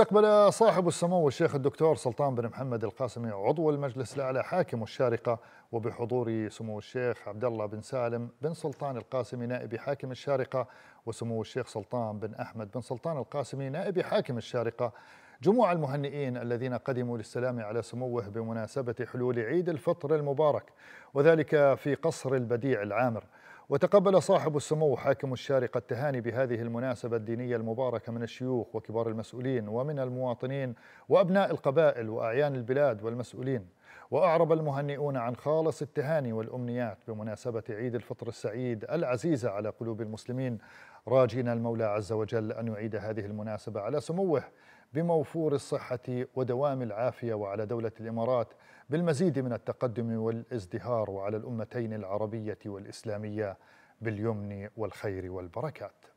استقبل صاحب السمو الشيخ الدكتور سلطان بن محمد القاسمي عضو المجلس الاعلى حاكم الشارقه وبحضور سمو الشيخ عبد الله بن سالم بن سلطان القاسمي نائب حاكم الشارقه وسمو الشيخ سلطان بن احمد بن سلطان القاسمي نائب حاكم الشارقه جموع المهنئين الذين قدموا للسلام على سموه بمناسبه حلول عيد الفطر المبارك وذلك في قصر البديع العامر وتقبل صاحب السمو حاكم الشارقة التهاني بهذه المناسبة الدينية المباركة من الشيوخ وكبار المسؤولين ومن المواطنين وأبناء القبائل وأعيان البلاد والمسؤولين وأعرب المهنئون عن خالص التهاني والأمنيات بمناسبة عيد الفطر السعيد العزيزة على قلوب المسلمين راجينا المولى عز وجل أن يعيد هذه المناسبة على سموه بموفور الصحة ودوام العافية وعلى دولة الإمارات بالمزيد من التقدم والازدهار وعلى الأمتين العربية والإسلامية باليمن والخير والبركات